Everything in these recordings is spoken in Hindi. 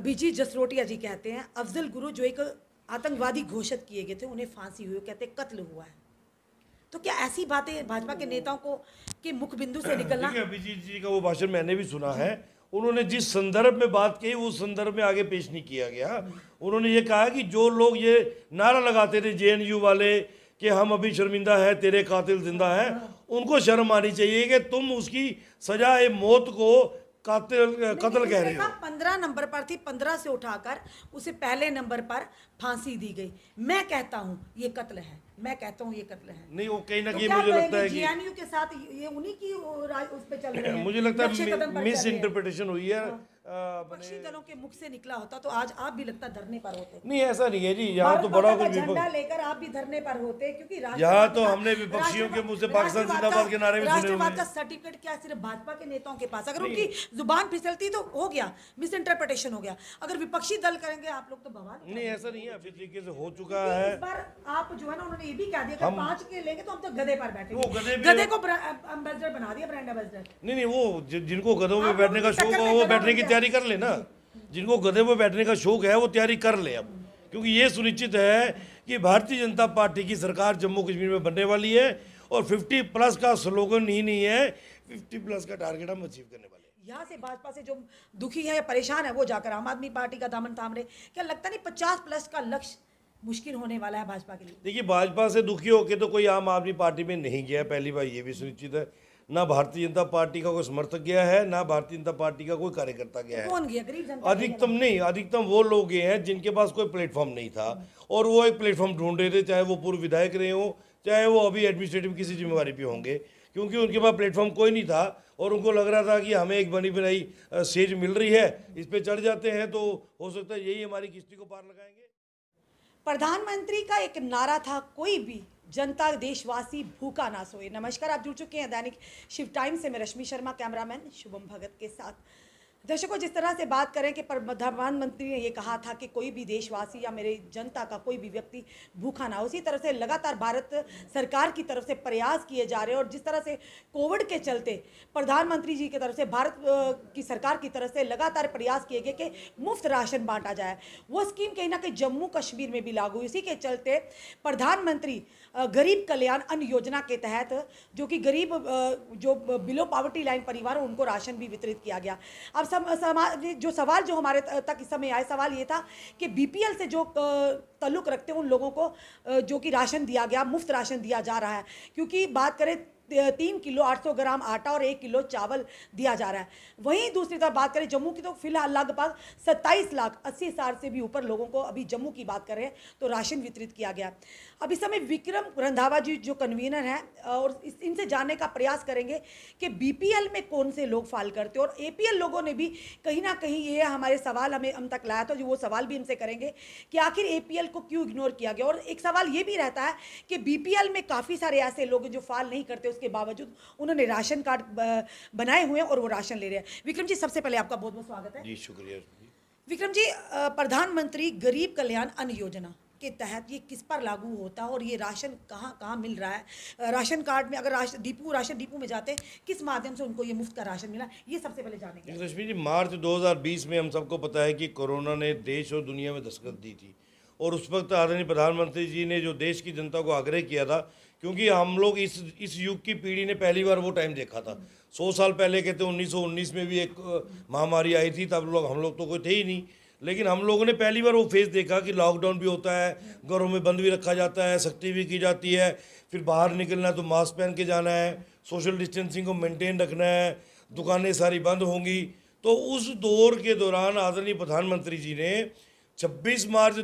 अभिजीत जसरोटिया जी कहते हैं अफजल गुरु जो एक आतंकवादी घोषित किए गए थे उन्हें फांसी हुई कहते कत्ल हुआ है तो क्या ऐसी बातें भाजपा के नेताओं को के मुख बिंदु से निकलना अभिजीत जी का वो भाषण मैंने भी सुना है उन्होंने जिस संदर्भ में बात कही उस संदर्भ में आगे पेश नहीं किया गया उन्होंने ये कहा कि जो लोग ये नारा लगाते थे जे वाले कि हम अभी शर्मिंदा है तेरे कातिल जिंदा है उनको शर्म आनी चाहिए कि तुम उसकी सजा मौत को कातिल कत्ल कह रहे हो पंद्रह नंबर पर थी पंद्रह से उठाकर उसे पहले नंबर पर फांसी दी गई मैं कहता हूँ ये कत्ल है मैं कहता हूँ ये कत्ल है नहीं वो कहीं ना तो कहीं मुझे लगता है जीएनयू के साथ ये उन्हीं की उस पे चल रही है मुझे लगता है मिस इंटरप्रिटेशन हुई है हाँ। विपक्षी दलों के मुख से निकला होता तो आज आप भी लगता धरने पर होते नहीं ऐसा नहीं है जी यहाँ तो बड़ा कोई लेकर आप भी धरने पर होते क्योंकि यहाँ तो हमने विपक्षियों के मुंह से पाकिस्तान जिंदाबाद के नारे का सर्टिफिकेट क्या सिर्फ भाजपा के नेताओं के पास अगर उनकी जुबान फिसलती तो हो गया मिस इंटरप्रिटेशन हो गया अगर विपक्षी दल करेंगे आप लोग तो बवाल नहीं ऐसा नहीं है अभी तरीके से हो चुका है इस बार आप जो है ना उन्होंने ये भी कह दिया पांच के लेंगे तो हम तो गधे पर बैठे गधे को एम्बेसडर बना दिया ब्रांड एम्बेसडर नहीं नहीं वो जिनको गधों में बैठने का शौक हो वो बैठने की तैयारी तैयारी कर ले ना जिनको गधे पर बैठने का शौक है वो तैयारी कर ले अब क्योंकि ये सुनिश्चित है कि भारतीय जनता पार्टी की सरकार जम्मू कश्मीर में बनने वाली है और 50 प्लस का स्लोगन ही नहीं है 50 प्लस का टारगेट हम अचीव करने वाले यहाँ से भाजपा से जो दुखी है परेशान है वो जाकर आम आदमी पार्टी का दामन थाम रहे क्या लगता नहीं पचास प्लस का लक्ष्य मुश्किल होने वाला है भाजपा के लिए देखिए भाजपा से दुखी होकर तो कोई आम आदमी पार्टी में नहीं गया पहली बार ये भी सुनिश्चित है ना भारतीय जनता पार्टी का कोई समर्थक गया है ना भारतीय जनता पार्टी का कोई कार्यकर्ता गया है अधिकतम नहीं अधिकतम वो लोग गए हैं जिनके पास कोई प्लेटफॉर्म नहीं था और वो एक प्लेटफॉर्म ढूंढ रहे थे चाहे वो पूर्व विधायक रहे हों चाहे वो अभी एडमिनिस्ट्रेटिव किसी जिम्मेवारी पे होंगे क्योंकि उनके पास प्लेटफॉर्म कोई नहीं था और उनको लग रहा था कि हमें एक बनी बनाई सेज मिल रही है इस पर चढ़ जाते हैं तो हो सकता है यही हमारी किस्ती को पार लगाएंगे प्रधानमंत्री का एक नारा था कोई भी जनता देशवासी भूखा ना सोए नमस्कार आप जुड़ चुके हैं दैनिक शिव टाइम से मैं रश्मि शर्मा कैमरामैन शुभम भगत के साथ दर्शकों जिस तरह से बात करें कि प्रधानमंत्री ने ये कहा था कि कोई भी देशवासी या मेरे जनता का कोई भी व्यक्ति भूखा ना उसी तरह से लगातार भारत सरकार की तरफ से प्रयास किए जा रहे हैं और जिस तरह से कोविड के चलते प्रधानमंत्री जी की तरफ से भारत की सरकार की तरफ से लगातार प्रयास किए गए कि मुफ्त राशन बांटा जाए वो स्कीम कहीं ना कहीं जम्मू कश्मीर में भी लागू इसी के चलते प्रधानमंत्री गरीब कल्याण अन्न योजना के तहत जो कि गरीब जो बिलो पॉवर्टी लाइन परिवार उनको राशन भी वितरित किया गया अब सम, समा, जो सवाल जो हमारे तक इस समय आए सवाल ये था कि बीपीएल से जो तल्लुक रखते हैं उन लोगों को जो कि राशन दिया गया मुफ्त राशन दिया जा रहा है क्योंकि बात करें तीन किलो 800 ग्राम आटा और एक किलो चावल दिया जा रहा है वहीं दूसरी तरफ बात करें जम्मू की तो फिलहाल लगभग 27 लाख अस्सी हज़ार से भी ऊपर लोगों को अभी जम्मू की बात करें तो राशन वितरित किया गया अब इस समय विक्रम रंधावा जी जो कन्वीनर हैं और इनसे जानने का प्रयास करेंगे कि बी में कौन से लोग फाल करते और ए लोगों ने भी कहीं ना कहीं ये हमारे सवाल हमें हम तक लाया था तो जो वो सवाल भी इनसे करेंगे कि आखिर ए को क्यों इग्नोर किया गया और एक सवाल ये भी रहता है कि बीपीएल में काफ़ी सारे ऐसे लोग जो फाल नहीं करते उसके बावजूद उन्होंने राशन कार्ड बनाए हुए हैं और वो राशन ले रहे हैं विक्रम जी सबसे पहले आपका बहुत बहुत स्वागत है जी शुक्रिया विक्रम जी प्रधानमंत्री गरीब कल्याण अन्न योजना के तहत ये किस पर लागू होता है और ये राशन कहाँ कहाँ मिल रहा है राशन कार्ड में अगर राशन डिपू राशन डिपू में जाते हैं किस माध्यम से उनको ये मुफ्त का राशन मिला ये सबसे पहले जानेंगे रश्मि जी मार्च 2020 में हम सबको पता है कि कोरोना ने देश और दुनिया में दस्तक दी थी और उस वक्त आदरणीय प्रधानमंत्री जी ने जो देश की जनता को आग्रह किया था क्योंकि हम लोग इस इस युग की पीढ़ी ने पहली बार वो टाइम देखा था सौ साल पहले कहते उन्नीस सौ उन्नीस में भी एक महामारी आई थी तब लोग हम लोग तो कोई थे ही नहीं लेकिन हम लोगों ने पहली बार वो फेज देखा कि लॉकडाउन भी होता है घरों में बंद भी रखा जाता है सख्ती भी की जाती है फिर बाहर निकलना है तो मास्क पहन के जाना है सोशल डिस्टेंसिंग को मेंटेन रखना है दुकानें सारी बंद होंगी तो उस दौर के दौरान आदरणीय प्रधानमंत्री जी ने छब्बीस मार्च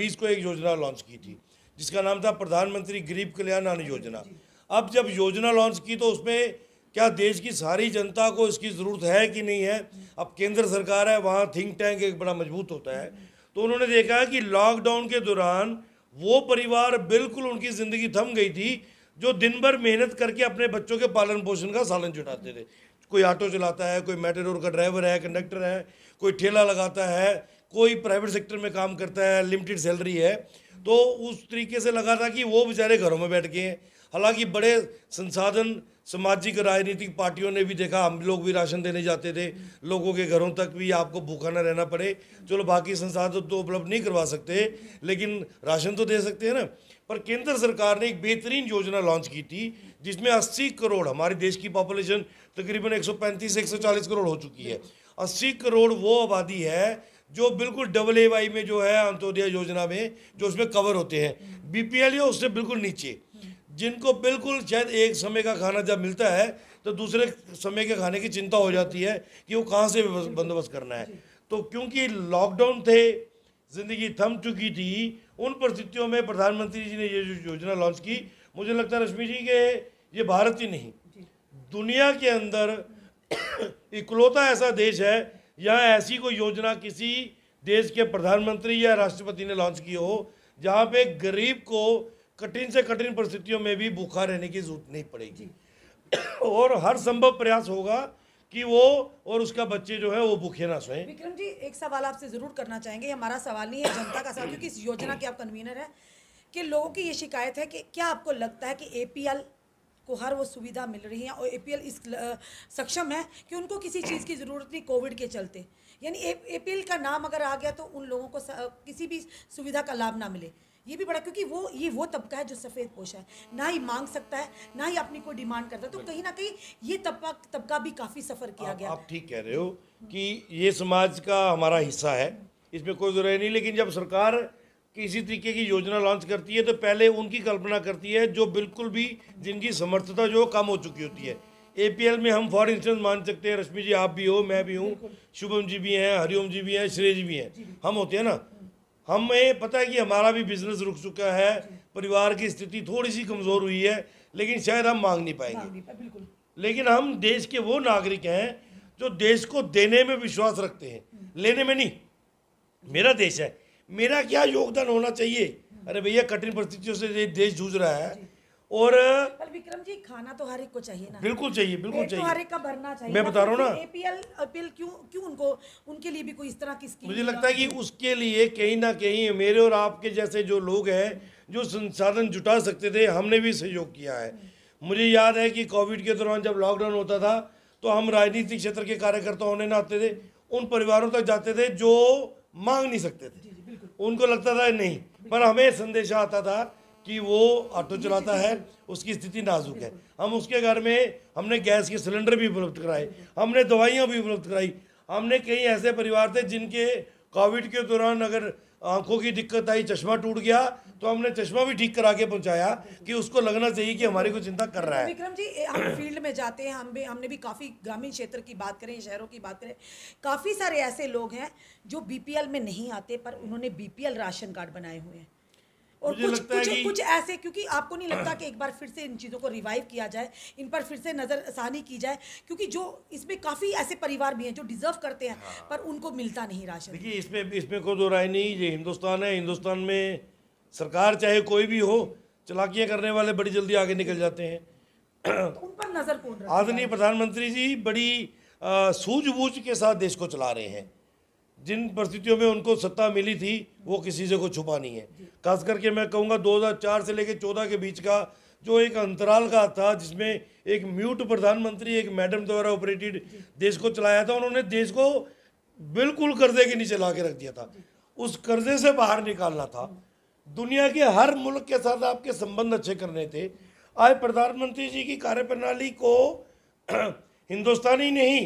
बीस को एक योजना लॉन्च की थी जिसका नाम था प्रधानमंत्री गरीब कल्याण अन्न योजना अब जब योजना लॉन्च की तो उसमें क्या देश की सारी जनता को इसकी ज़रूरत है कि नहीं है अब केंद्र सरकार है वहाँ थिंक टैंक एक बड़ा मजबूत होता है तो उन्होंने देखा कि लॉकडाउन के दौरान वो परिवार बिल्कुल उनकी ज़िंदगी थम गई थी जो दिन भर मेहनत करके अपने बच्चों के पालन पोषण का सालन जुटाते थे कोई ऑटो चलाता है कोई मेटाडोर का ड्राइवर है कंडक्टर है कोई ठेला लगाता है कोई प्राइवेट सेक्टर में काम करता है लिमिटेड सैलरी है तो उस तरीके से लगा था कि वो बेचारे घरों में बैठ गए हैं हालांकि बड़े संसाधन सामाजिक राजनीतिक पार्टियों ने भी देखा हम लोग भी राशन देने जाते थे लोगों के घरों तक भी आपको भूखा ना रहना पड़े चलो बाकी संसाधन तो उपलब्ध नहीं करवा सकते लेकिन राशन तो दे सकते हैं ना पर केंद्र सरकार ने एक बेहतरीन योजना लॉन्च की थी जिसमें 80 करोड़ हमारे देश की पॉपुलेशन तकरीबन एक से करोड़ हो चुकी है अस्सी करोड़ वो आबादी है जो बिल्कुल डबल ए वाई में जो है अंत्योदय योजना में जो उसमें कवर होते हैं बीपीएल या e उससे बिल्कुल नीचे जिनको बिल्कुल शायद एक समय का खाना जब मिलता है तो दूसरे समय के खाने की चिंता हो जाती है कि वो कहाँ से बंदोबस्त करना है तो क्योंकि लॉकडाउन थे ज़िंदगी थम चुकी थी उन परिस्थितियों में प्रधानमंत्री जी ने ये जो योजना लॉन्च की मुझे लगता है रश्मि जी के ये भारत ही नहीं दुनिया के अंदर इकलौता ऐसा देश है या ऐसी कोई योजना किसी देश के प्रधानमंत्री या राष्ट्रपति ने लॉन्च की हो जहाँ पे गरीब को कठिन से कठिन परिस्थितियों में भी भूखा रहने की जरूरत नहीं पड़ेगी और हर संभव प्रयास होगा कि वो और उसका बच्चे जो है वो भूखे ना सोए विक्रम जी एक सवाल आपसे ज़रूर करना चाहेंगे हमारा सवाल नहीं है जनता का सवाल क्योंकि इस योजना के आप कन्वीनर हैं कि लोगों की ये शिकायत है कि क्या आपको लगता है कि एपीएल को हर वो सुविधा मिल रही है और ए इस सक्षम है कि उनको किसी चीज़ की ज़रूरत नहीं कोविड के चलते यानी ए का नाम अगर आ गया तो उन लोगों को किसी भी सुविधा का लाभ ना मिले ये भी बड़ा क्योंकि वो ये वो तबका है जो सफ़ेद पोशा है ना ही मांग सकता है ना ही अपनी कोई डिमांड करता है तो कहीं ना कहीं ये तबका तबका भी काफ़ी सफ़र किया आ, गया आप ठीक कह रहे हो कि ये समाज का हमारा हिस्सा है इसमें कोई जरूरी नहीं लेकिन जब सरकार किसी तरीके की योजना लॉन्च करती है तो पहले उनकी कल्पना करती है जो बिल्कुल भी जिनकी समर्थता जो कम हो चुकी होती है एपीएल में हम फॉर इंस्टेंस मान सकते हैं रश्मि जी आप भी हो मैं भी हूँ शुभम जी भी हैं हरिओम जी भी हैं श्रेय जी भी हैं हम होते हैं ना हमें पता है कि हमारा भी बिजनेस रुक चुका है परिवार की स्थिति थोड़ी सी कमज़ोर हुई है लेकिन शायद हम मांग नहीं पाएंगे लेकिन हम देश के वो नागरिक हैं जो देश को देने में विश्वास रखते हैं हम्म। लेने में नहीं मेरा देश है मेरा क्या योगदान होना चाहिए अरे भैया कठिन परिस्थितियों से देश जूझ रहा है और विक्रम जी खाना तो हर एक को चाहिए ना बिल्कुल चाहिए बिल्कुल तो चाहिए तो हर एक का भरना चाहिए मैं बता रहा हूँ तो ना एपीएल अपील क्यों क्यों उनको उनके लिए भी कोई इस तरह की स्कीम मुझे लगता है कि उसके लिए कहीं ना कहीं मेरे और आपके जैसे जो लोग हैं जो संसाधन जुटा सकते थे हमने भी सहयोग किया है मुझे याद है कि कोविड के दौरान जब लॉकडाउन होता था तो हम राजनीतिक क्षेत्र के कार्यकर्ता होने ना आते थे उन परिवारों तक जाते थे जो मांग नहीं सकते थे उनको लगता था नहीं पर हमें संदेशा आता था कि वो ऑटो चलाता है उसकी स्थिति नाजुक है हम उसके घर में हमने गैस के सिलेंडर भी उपलब्ध कराए हमने दवाइयाँ भी उपलब्ध कराई हमने कई ऐसे परिवार थे जिनके कोविड के दौरान अगर आंखों की दिक्कत आई चश्मा टूट गया तो हमने चश्मा भी ठीक करा के पहुंचाया कि उसको लगना चाहिए कि हमारी कोई चिंता कर रहा है विक्रम जी हम फील्ड में जाते हैं हम भी हमने भी काफ़ी ग्रामीण क्षेत्र की बात करें शहरों की बात करें काफ़ी सारे ऐसे लोग हैं जो बीपीएल में नहीं आते पर उन्होंने बीपीएल राशन कार्ड बनाए हुए हैं और कुछ कुछ कुछ ऐसे क्योंकि आपको नहीं लगता कि एक बार फिर से इन चीज़ों को रिवाइव किया जाए इन पर फिर से नजर आसानी की जाए क्योंकि जो इसमें काफ़ी ऐसे परिवार भी हैं जो डिज़र्व करते हैं हाँ। पर उनको मिलता नहीं राशन देखिए इसमें इसमें कोई दो राय नहीं ये हिंदुस्तान है हिंदुस्तान में सरकार चाहे कोई भी हो चलाकियाँ करने वाले बड़ी जल्दी आगे निकल जाते हैं तो उन पर नज़र कौन आदरणीय प्रधानमंत्री जी बड़ी सूझबूझ के साथ देश को चला रहे हैं जिन परिस्थितियों में उनको सत्ता मिली थी वो किसी से को छुपा नहीं है खास करके मैं कहूँगा 2004 से लेकर 14 के बीच का जो एक अंतराल का था जिसमें एक म्यूट प्रधानमंत्री एक मैडम द्वारा ऑपरेटेड देश को चलाया था उन्होंने देश को बिल्कुल कर्जे के नीचे ला के रख दिया था उस कर्जे से बाहर निकालना था दुनिया के हर मुल्क के साथ आपके संबंध अच्छे करने थे आज प्रधानमंत्री जी की कार्यप्रणाली को हिंदुस्तानी नहीं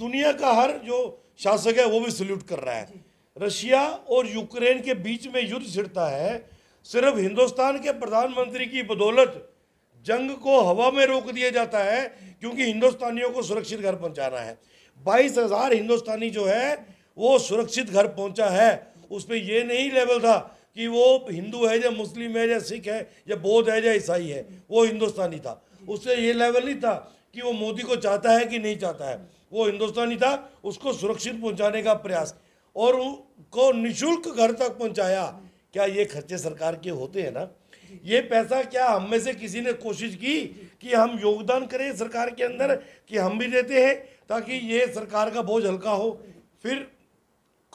दुनिया का हर जो शासक है वो भी सल्यूट कर रहा है रशिया और यूक्रेन के बीच में युद्ध छिड़ता है सिर्फ हिंदुस्तान के प्रधानमंत्री की बदौलत जंग को हवा में रोक दिया जाता है क्योंकि हिंदुस्तानियों को सुरक्षित घर पहुंचाना है बाईस हज़ार हिंदुस्तानी जो है वो सुरक्षित घर पहुंचा है उस पर यह नहीं लेवल था कि वो हिंदू है या मुस्लिम है या सिख है या बौद्ध है या ईसाई है वो हिंदुस्तानी था उससे ये लेवल नहीं था कि वो मोदी को चाहता है कि नहीं चाहता है वो हिंदुस्तानी था उसको सुरक्षित पहुंचाने का प्रयास और उनको निशुल्क घर तक पहुंचाया क्या ये खर्चे सरकार के होते हैं ना ये पैसा क्या हम में से किसी ने कोशिश की कि हम योगदान करें सरकार के अंदर कि हम भी देते हैं ताकि ये सरकार का बोझ हल्का हो फिर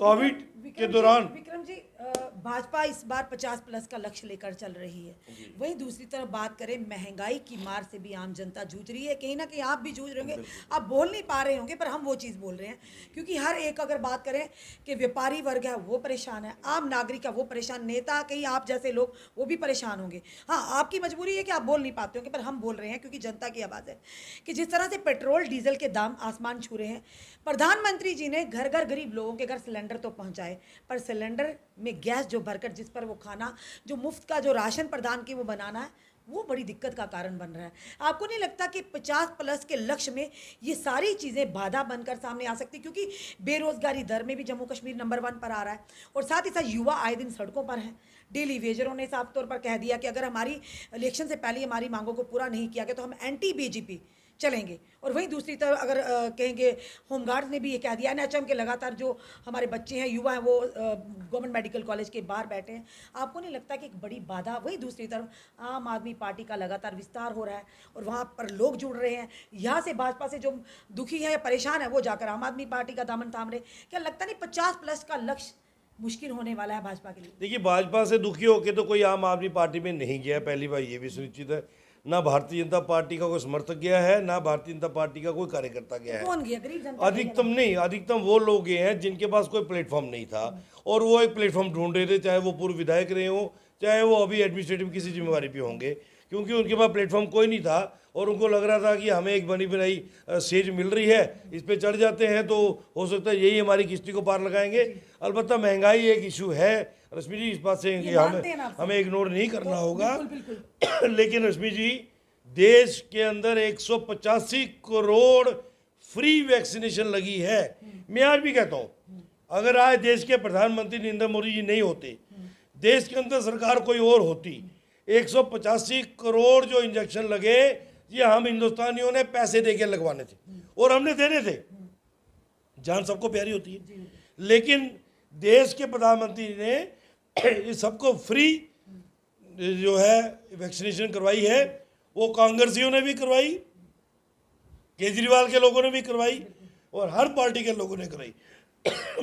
कोविड के दौरान विक्रम जी भाजपा इस बार 50 प्लस का लक्ष्य लेकर चल रही है वहीं दूसरी तरफ बात करें महंगाई की मार से भी आम जनता जूझ रही है कहीं ना कहीं आप भी जूझ रहे होंगे आप बोल नहीं पा रहे होंगे पर हम वो चीज़ बोल रहे हैं क्योंकि हर एक अगर बात करें कि व्यापारी वर्ग है वो परेशान है आम नागरिक है वो परेशान नेता कहीं आप जैसे लोग वो भी परेशान होंगे हाँ आपकी मजबूरी है कि आप बोल नहीं पाते होंगे पर हम बोल रहे हैं क्योंकि जनता की आवाज़ है कि जिस तरह से पेट्रोल डीजल के दाम आसमान छू रहे हैं प्रधानमंत्री जी ने घर घर गरीब लोगों के घर सिलेंडर तो पहुँचाए पर सिलेंडर में गैस जो भरकर जिस पर वो खाना जो मुफ्त का जो राशन प्रदान की वो बनाना है वो बड़ी दिक्कत का कारण बन रहा है आपको नहीं लगता कि 50 प्लस के लक्ष्य में ये सारी चीज़ें बाधा बनकर सामने आ सकती क्योंकि बेरोजगारी दर में भी जम्मू कश्मीर नंबर वन पर आ रहा है और साथ ही साथ युवा आए दिन सड़कों पर हैं डेली वेजरों ने साफ तौर पर कह दिया कि अगर हमारी इलेक्शन से पहले हमारी मांगों को पूरा नहीं किया गया तो हम एंटी बीजेपी चलेंगे और वहीं दूसरी तरफ अगर आ, कहेंगे गार्ड ने भी ये कह दिया एन के लगातार जो हमारे बच्चे हैं युवा हैं वो गवर्नमेंट मेडिकल कॉलेज के बाहर बैठे हैं आपको नहीं लगता कि एक बड़ी बाधा वहीं दूसरी तरफ आम आदमी पार्टी का लगातार विस्तार हो रहा है और वहाँ पर लोग जुड़ रहे हैं यहाँ से भाजपा से जो दुखी है या परेशान है वो जाकर आम आदमी पार्टी का दामन थाम रहे क्या लगता नहीं पचास प्लस का लक्ष्य मुश्किल होने वाला है भाजपा के लिए देखिए भाजपा से दुखी होकर तो कोई आम आदमी पार्टी में नहीं गया पहली बार ये भी सुनिश्चित है ना भारतीय जनता पार्टी का कोई समर्थक गया है ना भारतीय जनता पार्टी का कोई कार्यकर्ता गया है अधिकतम नहीं अधिकतम वो लोग गए हैं जिनके पास कोई प्लेटफॉर्म नहीं था और वो एक प्लेटफॉर्म ढूंढ रहे थे चाहे वो पूर्व विधायक रहे हों चाहे वो अभी एडमिनिस्ट्रेटिव किसी जिम्मेवारी पे होंगे क्योंकि उनके पास प्लेटफॉर्म कोई नहीं था और उनको लग रहा था कि हमें एक बनी बनाई सीट मिल रही है इस पर चढ़ जाते हैं तो हो सकता है यही हमारी किश्ती को पार लगाएंगे अलबत्त महंगाई एक इशू है रश्मि जी इस बात से हमें हमें इग्नोर नहीं करना होगा लेकिन रश्मि जी देश के अंदर एक करोड़ फ्री वैक्सीनेशन लगी है हम्म। मैं आज भी कहता हूँ हम्म। अगर आज देश के प्रधानमंत्री नरेंद्र मोदी जी नहीं होते देश के अंदर सरकार कोई और होती एक करोड़ जो इंजेक्शन लगे ये हम हिंदुस्तानियों ने पैसे दे के लगवाने थे और हमने देने थे जान सबको प्यारी होती है लेकिन देश के प्रधानमंत्री ने सबको फ्री जो है वैक्सीनेशन करवाई है वो कांग्रेसियों ने भी करवाई केजरीवाल के लोगों ने भी करवाई और हर पार्टी के लोगों ने कराई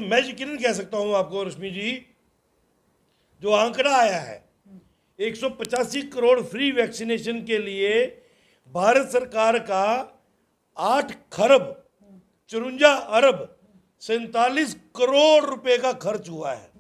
मैं यकीन कह सकता हूँ आपको रश्मि जी जो आंकड़ा आया है एक करोड़ फ्री वैक्सीनेशन के लिए भारत सरकार का आठ खरब चुरुंजा अरब सैतालीस करोड़ रुपए का खर्च हुआ है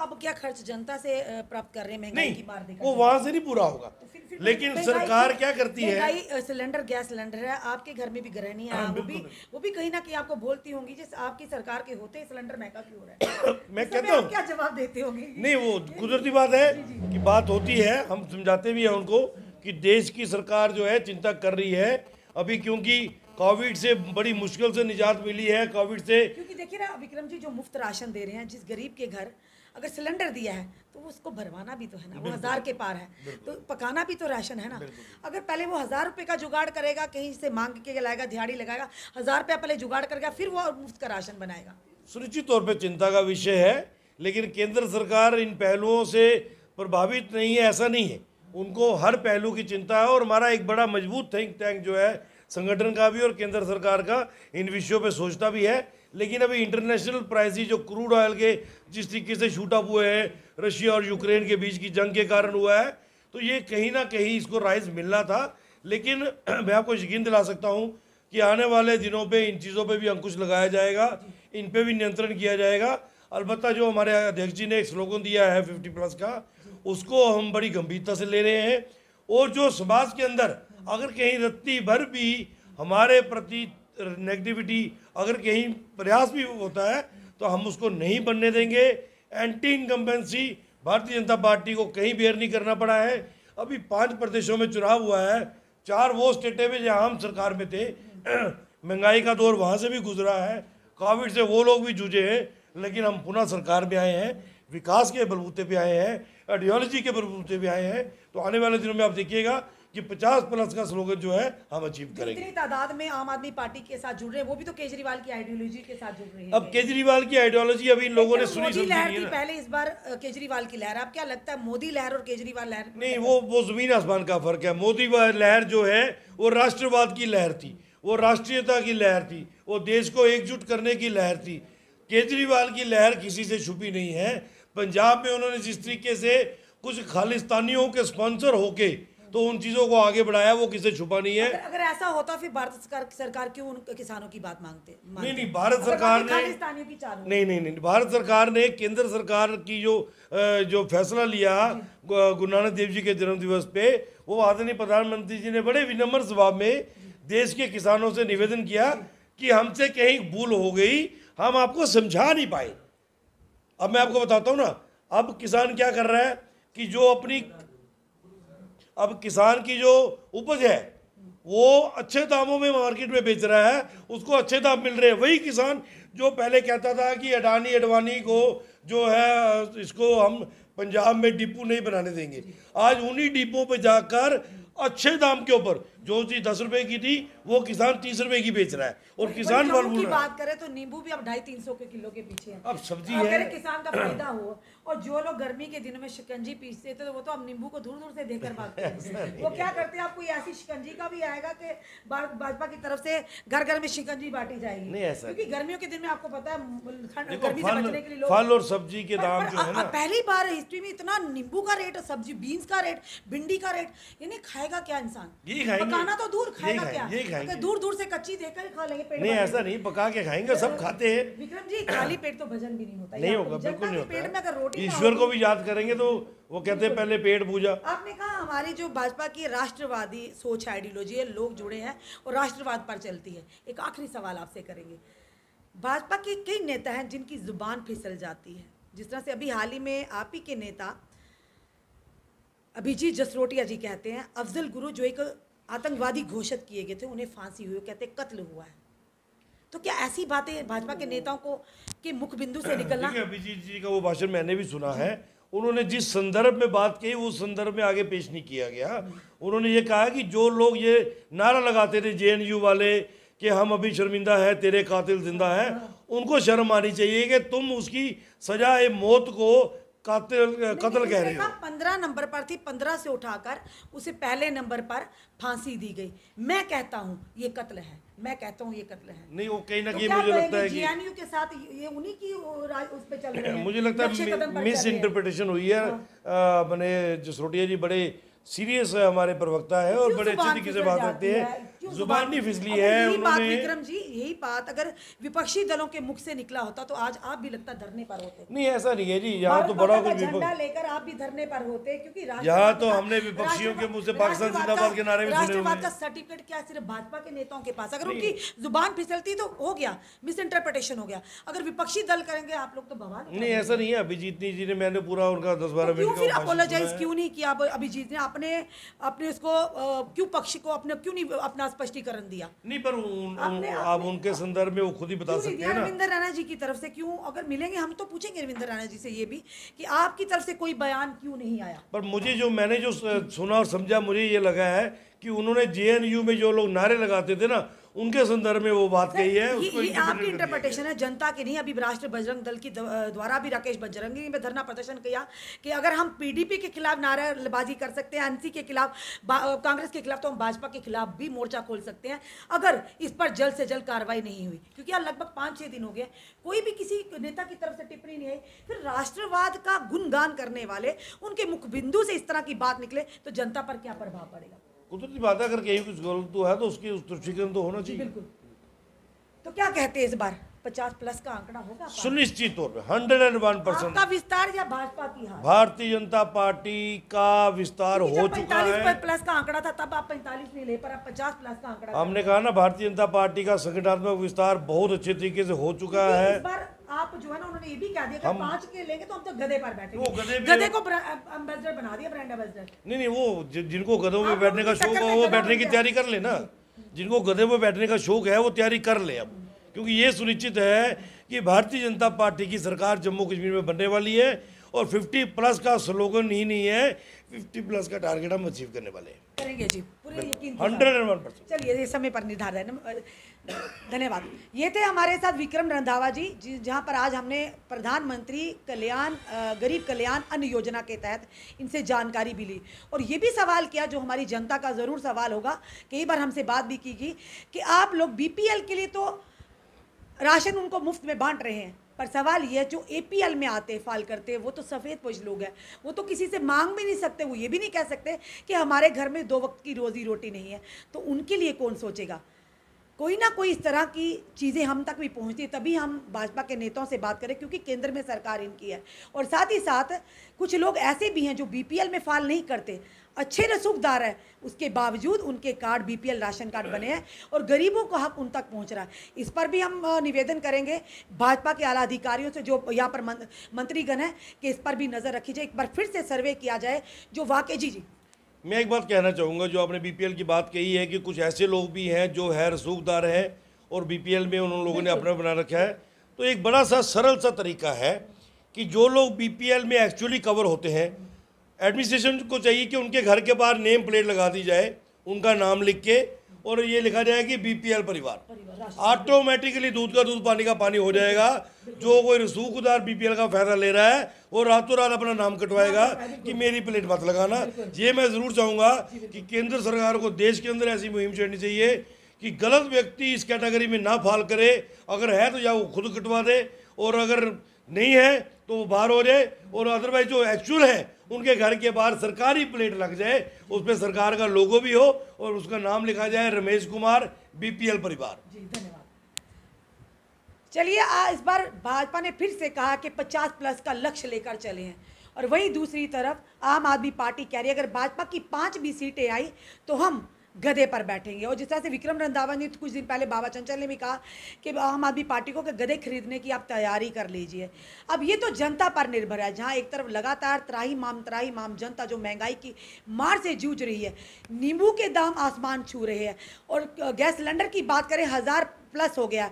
अब क्या खर्च जनता से प्राप्त कर रहे हैं महंगाई की मार देगा वो वहां से नहीं पूरा होगा तो फिर, फिर लेकिन सरकार क्या करती है सिलेंडर गैस सिलेंडर है आपके घर में भी गृहणी है हाँ, वो भी वो भी कहीं ना कहीं आपको बोलती होंगी जिस आपकी सरकार के होते सिलेंडर महंगा क्यों हो रहा है मैं कहता हूँ क्या जवाब देते होंगे नहीं वो कुदरती बात है कि बात होती है हम समझाते भी हैं उनको कि देश की सरकार जो है चिंता कर रही है अभी क्योंकि कोविड से बड़ी मुश्किल से निजात मिली है कोविड से क्योंकि देखिए ना विक्रम जी जो मुफ्त राशन दे रहे हैं जिस गरीब के घर अगर सिलेंडर दिया है तो उसको भरवाना भी तो है ना वो हज़ार के पार है तो पकाना भी तो राशन है ना अगर पहले वो हज़ार रुपये का जुगाड़ करेगा कहीं से मांग के लाएगा दिहाड़ी लगाएगा हज़ार रुपया पहले जुगाड़ करेगा फिर वो मुफ्त का राशन बनाएगा सुनिश्चित तौर पर चिंता का विषय है लेकिन केंद्र सरकार इन पहलुओं से प्रभावित नहीं है ऐसा नहीं है उनको हर पहलू की चिंता है और हमारा एक बड़ा मजबूत थिंक टैंक जो है संगठन का भी और केंद्र सरकार का इन विषयों पे सोचता भी है लेकिन अभी इंटरनेशनल प्राइसेस जो क्रूड ऑयल के जिस तरीके से शूट अप हुए हैं रशिया और यूक्रेन के बीच की जंग के कारण हुआ है तो ये कहीं ना कहीं इसको राइज मिलना था लेकिन मैं आपको यकीन दिला सकता हूँ कि आने वाले दिनों पर इन चीज़ों पर भी अंकुश लगाया जाएगा इन पर भी नियंत्रण किया जाएगा अलबत्त जो हमारे अध्यक्ष जी ने एक स्लोगन दिया है फिफ्टी प्लस का उसको हम बड़ी गंभीरता से ले रहे हैं और जो समाज के अंदर अगर कहीं रत्ती भर भी हमारे प्रति नेगेटिविटी अगर कहीं प्रयास भी होता है तो हम उसको नहीं बनने देंगे एंटी इनकम्बेंसी भारतीय जनता पार्टी को कहीं बेयर नहीं करना पड़ा है अभी पांच प्रदेशों में चुनाव हुआ है चार वो स्टेटें भी जहाँ हम सरकार में थे महंगाई का दौर वहाँ से भी गुजरा है कोविड से वो लोग भी जूझे हैं लेकिन हम पुनः सरकार में आए हैं विकास के बलबूते पे आए हैं आइडियोलॉजी के बलबूते पे आए हैं तो आने वाले दिनों में आप देखिएगा कि 50 प्लस का स्लोगन जो है हम अचीव करेंगे इतनी तादाद में आम आदमी पार्टी के साथ जुड़ रहे हैं वो भी तो केजरीवाल की आइडियोलॉजी के साथ जुड़ रहे हैं अब केजरीवाल की आइडियोलॉजी अभी इन लोगों ने सुनी सुनी लहर थी पहले इस बार केजरीवाल की लहर आप क्या लगता है मोदी लहर और केजरीवाल लहर नहीं वो वो जमीन आसमान का फर्क है मोदी लहर जो है वो राष्ट्रवाद की लहर थी वो राष्ट्रीयता की लहर थी वो देश को एकजुट करने की लहर थी केजरीवाल की लहर किसी से छुपी नहीं है पंजाब में उन्होंने जिस तरीके से कुछ खालिस्तानियों के स्पॉन्सर होके तो उन चीज़ों को आगे बढ़ाया वो किसे छुपा नहीं है अगर, अगर ऐसा होता फिर भारत सरकार सरकार क्यों उन किसानों की बात मांगते, मांगते नहीं नहीं भारत सरकार ने नहीं नहीं नहीं भारत सरकार ने केंद्र सरकार की जो जो फैसला लिया गुरु नानक देव जी के जन्म दिवस पे वो आदरणीय प्रधानमंत्री जी ने बड़े विनम्र जवाब में देश के किसानों से निवेदन किया कि हमसे कहीं भूल हो गई हम आपको समझा नहीं पाए अब मैं आपको बताता हूँ ना अब किसान क्या कर रहा है कि जो अपनी अब किसान की जो उपज है वो अच्छे दामों में मार्केट में बेच रहा है उसको अच्छे दाम मिल रहे हैं वही किसान जो पहले कहता था कि अडानी अडवानी को जो है इसको हम पंजाब में डिपो नहीं बनाने देंगे आज उन्हीं डिपो पे जाकर अच्छे दाम के ऊपर जो चीज दस रुपए की थी वो किसान तीस रुपए की बेच रहा है और किसान की बात करें तो नींबू भी अब ढाई तीन सौ के किलो के पीछे है अब सब्जी है किसान का फायदा हो और जो लोग गर्मी के दिनों में शिकंजी पीसते थे तो वो तो हम नींबू को दूर दूर से देकर भागते हैं वो क्या करते हैं आपको ऐसी शिकंजी का भी आएगा कि भाजपा की तरफ से घर घर में शिकंजी बांटी जाएगी नहीं ऐसा क्योंकि गर्मियों के दिन में आपको पता है गर्मी से बचने के लिए फल और सब्जी के दाम जो है ना पहली बार हिस्ट्री में इतना नींबू का रेट सब्जी बीन्स का रेट भिंडी का रेट यानी खाएगा क्या इंसान पकाना तो दूर खाएगा क्या दूर दूर से कच्ची देकर खा लेंगे पेट नहीं ऐसा नहीं पका के खाएंगे सब खाते हैं विक्रम जी खाली पेट तो भजन भी नहीं होता नहीं होगा बिल्कुल नहीं होता पेट में अगर रोटी ईश्वर को भी याद करेंगे तो वो कहते हैं पहले पेट पूजा आपने कहा हमारी जो भाजपा की राष्ट्रवादी सोच है आइडियोलॉजी है लोग जुड़े हैं और राष्ट्रवाद पर चलती है एक आखिरी सवाल आपसे करेंगे भाजपा के कई नेता हैं जिनकी जुबान फिसल जाती है जिस तरह से अभी हाल ही में आप ही के नेता अभिजीत जसरोटिया जी कहते हैं अफजल गुरु जो एक आतंकवादी घोषित किए गए थे उन्हें फांसी हुई कहते कत्ल हुआ है तो क्या ऐसी बातें भाजपा के नेताओं को के मुख बिंदु से निकलना अभिजीत जी का वो भाषण मैंने भी सुना है उन्होंने जिस संदर्भ में बात की उस संदर्भ में आगे पेश नहीं किया गया उन्होंने ये कहा कि जो लोग ये नारा लगाते थे जे वाले कि हम अभी शर्मिंदा है तेरे कातिल जिंदा है उनको शर्म आनी चाहिए कि तुम उसकी सजा ए मौत को कातिल कत्ल कह रहे हो पंद्रह नंबर पर थी पंद्रह से उठाकर उसे पहले नंबर पर फांसी दी गई मैं कहता हूँ ये कत्ल है मैं कहता हूँ ये कत्ल है नहीं वो कहीं ना तो कहीं तो मुझे लगता है कि के साथ ये उन्हीं की उस पे चल रहे हैं मुझे लगता है मिस इंटरप्रिटेशन हुई है मैंने हाँ। जसरोटिया जी बड़े सीरियस है हमारे प्रवक्ता है और बड़े अच्छे तरीके से बात करते हैं क्यों जुबानी फिसली है उन्होंने विक्रम जी यही बात अगर विपक्षी दलों के मुख से निकला होता तो आज आप भी लगता धरने पर होते नहीं ऐसा नहीं है जी यहाँ तो बड़ा कुछ झंडा लेकर आप भी धरने पर होते क्योंकि यहाँ तो हमने विपक्षियों के मुंह से पाकिस्तान जिंदाबाद के नारे में सर्टिफिकेट क्या सिर्फ भाजपा के नेताओं के पास अगर उनकी जुबान फिसलती तो हो गया मिस इंटरप्रिटेशन हो गया अगर विपक्षी दल करेंगे आप लोग तो भगवान नहीं ऐसा नहीं है अभिजीत जी ने मैंने पूरा उनका दस बारह तो मिनट फिर अपोलोजाइज क्यों नहीं किया अभिजीत ने अपने अपने उसको क्यों पक्ष को अपने क्यों नहीं अपना स्पष्टीकरण दिया नहीं पर उन, आपने, आप, आप उनके संदर्भ में वो खुद ही बता सकते हैं अरविंदर राणा जी की तरफ से क्यों अगर मिलेंगे हम तो पूछेंगे अरविंदर राणा जी से ये भी कि आपकी तरफ से कोई बयान क्यों नहीं आया पर मुझे जो मैंने जो सुना और समझा मुझे ये लगा है कि उन्होंने जे में जो लोग नारे लगाते थे ना उनके संदर्भ में वो बात कही है ये आपकी इंटरप्रिटेशन है जनता की नहीं अभी राष्ट्रीय बजरंग दल की द्वारा भी राकेश बजरंगी ने धरना प्रदर्शन किया कि अगर हम पीडीपी के खिलाफ नारेबाजी कर सकते हैं एनसी के खिलाफ कांग्रेस के खिलाफ तो हम भाजपा के खिलाफ भी मोर्चा खोल सकते हैं अगर इस पर जल्द से जल्द कार्रवाई नहीं हुई क्योंकि यहाँ लगभग पाँच छः दिन हो गए कोई भी किसी नेता की तरफ से टिप्पणी नहीं आई फिर राष्ट्रवाद का गुणगान करने वाले उनके मुखबिंदु से इस तरह की बात निकले तो जनता पर क्या प्रभाव पड़ेगा कुदरती बात है अगर कहीं कुछ गलत तो है तो उसके उस तुष्टिकरण तो, तो होना चाहिए बिल्कुल तो क्या कहते हैं इस बार पचास प्लस का आंकड़ा होगा सुनिश्चित तौर पर हंड्रेड एंड वन परसेंट का विस्तार या भाजपा की हार भारतीय जनता पार्टी का विस्तार हो चुका है प्लस का आंकड़ा था तब आप पैंतालीस नहीं ले पर आप पचास प्लस का आंकड़ा हमने कहा ना भारतीय जनता पार्टी का संगठनात्मक विस्तार बहुत अच्छे तरीके से हो चुका है आप जो है ना उन्होंने ये भी कह दिया हम... पांच के लेंगे तो हम तो गधे पर बैठेंगे गधे को एम्बेसडर बना दिया ब्रांड एम्बेसडर नहीं नहीं वो जिनको गधों में बैठने का शौक है वो बैठने की तैयारी कर लेना जिनको गधे में बैठने का शौक है वो तैयारी कर ले अब क्योंकि ये सुनिश्चित है कि भारतीय जनता पार्टी की सरकार जम्मू कश्मीर में बनने वाली है और 50 प्लस का स्लोगन ही नहीं है 50 प्लस का टारगेट हम अचीव करने वाले करेंगे जी पूरे यकीन हंड्रेड एंड वन परसेंट चलिए ये समय पर निर्धार है धन्यवाद ये थे हमारे साथ विक्रम रंधावा जी जहाँ पर आज हमने प्रधानमंत्री कल्याण गरीब कल्याण अन्न योजना के तहत इनसे जानकारी भी ली और ये भी सवाल किया जो हमारी जनता का ज़रूर सवाल होगा कई बार हमसे बात भी की गई कि आप लोग बीपीएल के लिए तो राशन उनको मुफ्त में बांट रहे हैं पर सवाल ये है जो ए में आते हैं फाल करते हैं वो तो सफ़ेद पोज लोग हैं वो तो किसी से मांग भी नहीं सकते वो ये भी नहीं कह सकते कि हमारे घर में दो वक्त की रोज़ी रोटी नहीं है तो उनके लिए कौन सोचेगा कोई ना कोई इस तरह की चीज़ें हम तक भी पहुंचती तभी हम भाजपा के नेताओं से बात करें क्योंकि केंद्र में सरकार इनकी है और साथ ही साथ कुछ लोग ऐसे भी हैं जो बीपीएल में फाल नहीं करते अच्छे रसूखदार है उसके बावजूद उनके कार्ड बीपीएल राशन कार्ड बने हैं और गरीबों को हक उन तक पहुंच रहा है इस पर भी हम निवेदन करेंगे भाजपा के आला अधिकारियों से जो यहाँ पर मंत्रीगण है कि इस पर भी नज़र रखी जाए एक बार फिर से सर्वे किया जाए जो वाकई जी जी मैं एक बात कहना चाहूँगा जो आपने बी की बात कही है कि कुछ ऐसे लोग भी हैं जो है रसूखदार हैं और बी में उन लोगों ने अपना बना रखा है तो एक बड़ा सा सरल सा तरीका है कि जो लोग बी में एक्चुअली कवर होते हैं एडमिनिस्ट्रेशन को चाहिए कि उनके घर के बाहर नेम प्लेट लगा दी जाए उनका नाम लिख के और ये लिखा जाए कि एल परिवार ऑटोमेटिकली दूध का दूध पानी का पानी हो जाएगा जो कोई रसूखदार बी एल का फायदा ले रहा है वो रातों रात अपना नाम कटवाएगा कि मेरी प्लेट मत लगाना ये मैं ज़रूर चाहूँगा कि केंद्र सरकार को देश के अंदर ऐसी मुहिम छेड़नी चाहिए कि गलत व्यक्ति इस कैटेगरी में ना फाल करे अगर है तो या वो खुद कटवा दे और अगर नहीं है तो वो बाहर हो जाए और अदरवाइज जो एक्चुअल है उनके घर के बाहर सरकारी प्लेट लग जाए उस पर सरकार का लोगो भी हो और उसका नाम लिखा जाए रमेश कुमार बीपीएल परिवार धन्यवाद चलिए इस बार भाजपा ने फिर से कहा कि 50 प्लस का लक्ष्य लेकर चले हैं और वहीं दूसरी तरफ आम आदमी पार्टी कह रही है अगर भाजपा की पांच भी सीटें आई तो हम गधे पर बैठेंगे और जिस तरह से विक्रम रंधावा ने तो कुछ दिन पहले बाबा चंचल ने भी कहा कि आम आदमी पार्टी को गधे खरीदने की आप तैयारी कर लीजिए अब ये तो जनता पर निर्भर है जहाँ एक तरफ लगातार त्राही माम त्राही माम जनता जो महंगाई की मार से जूझ रही है नींबू के दाम आसमान छू रहे हैं और गैस सिलेंडर की बात करें हज़ार प्लस हो गया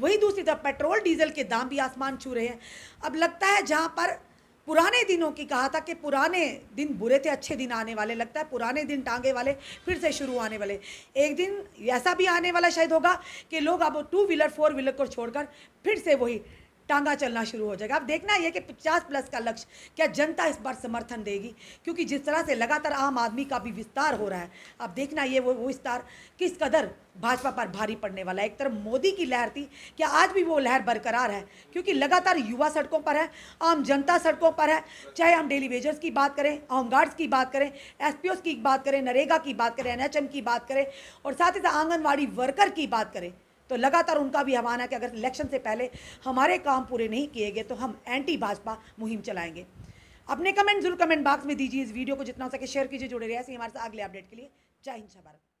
वही दूसरी तरफ पेट्रोल डीजल के दाम भी आसमान छू रहे हैं अब लगता है जहाँ पर पुराने दिनों की कहा था कि पुराने दिन बुरे थे अच्छे दिन आने वाले लगता है पुराने दिन टांगे वाले फिर से शुरू आने वाले एक दिन ऐसा भी आने वाला शायद होगा कि लोग अब टू व्हीलर फोर व्हीलर को छोड़कर फिर से वही टांगा चलना शुरू हो जाएगा अब देखना यह कि 50 प्लस का लक्ष्य क्या जनता इस बार समर्थन देगी क्योंकि जिस तरह से लगातार आम आदमी का भी विस्तार हो रहा है अब देखना ये वो वो विस्तार किस कदर भाजपा पर भारी पड़ने वाला है एक तरफ मोदी की लहर थी क्या आज भी वो लहर बरकरार है क्योंकि लगातार युवा सड़कों पर है आम जनता सड़कों पर है चाहे हम डेली वेजर्स की बात करें होम गार्ड्स की बात करें एस की बात करें नरेगा की बात करें एन की बात करें और साथ ही साथ आंगनबाड़ी वर्कर की बात करें तो लगातार उनका भी हवाना है कि अगर इलेक्शन से पहले हमारे काम पूरे नहीं किए गए तो हम एंटी भाजपा मुहिम चलाएंगे अपने कमेंट जरूर कमेंट बॉक्स में दीजिए इस वीडियो को जितना हो सके शेयर कीजिए जुड़े रहिए ऐसे हमारे साथ अगले अपडेट के लिए जय हिंद भारत